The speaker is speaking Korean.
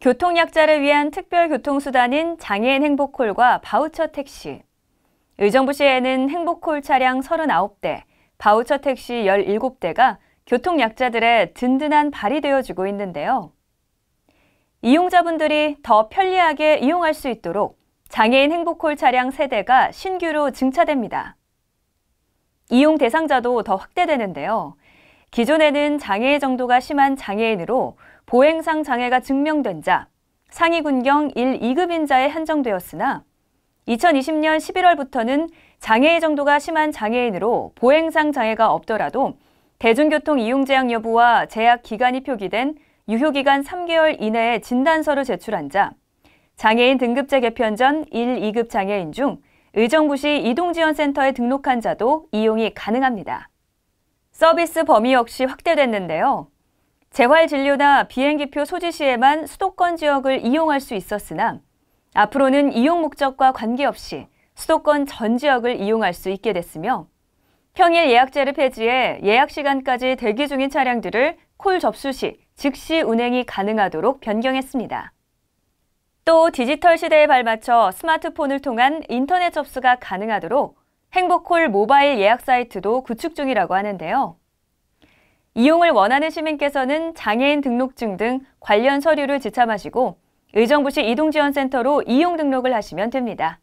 교통약자를 위한 특별교통수단인 장애인 행복콜과 바우처 택시. 의정부 시에는 행복콜 차량 39대, 바우처 택시 17대가 교통약자들의 든든한 발이 되어주고 있는데요. 이용자분들이 더 편리하게 이용할 수 있도록 장애인 행복콜 차량 3대가 신규로 증차됩니다. 이용 대상자도 더 확대되는데요. 기존에는 장애 정도가 심한 장애인으로 보행상 장애가 증명된 자, 상위군경 1, 2급인자에 한정되었으나 2020년 11월부터는 장애 정도가 심한 장애인으로 보행상 장애가 없더라도 대중교통 이용 제약 여부와 제약 기간이 표기된 유효기간 3개월 이내에 진단서를 제출한 자, 장애인 등급제 개편 전 1, 2급 장애인 중 의정부시 이동지원센터에 등록한 자도 이용이 가능합니다. 서비스 범위 역시 확대됐는데요. 재활진료나 비행기표 소지 시에만 수도권 지역을 이용할 수 있었으나 앞으로는 이용 목적과 관계없이 수도권 전 지역을 이용할 수 있게 됐으며 평일 예약제를 폐지해 예약 시간까지 대기 중인 차량들을 콜 접수 시 즉시 운행이 가능하도록 변경했습니다. 또 디지털 시대에 발맞춰 스마트폰을 통한 인터넷 접수가 가능하도록 행복홀 모바일 예약 사이트도 구축 중이라고 하는데요. 이용을 원하는 시민께서는 장애인 등록증 등 관련 서류를 지참하시고 의정부시 이동지원센터로 이용 등록을 하시면 됩니다.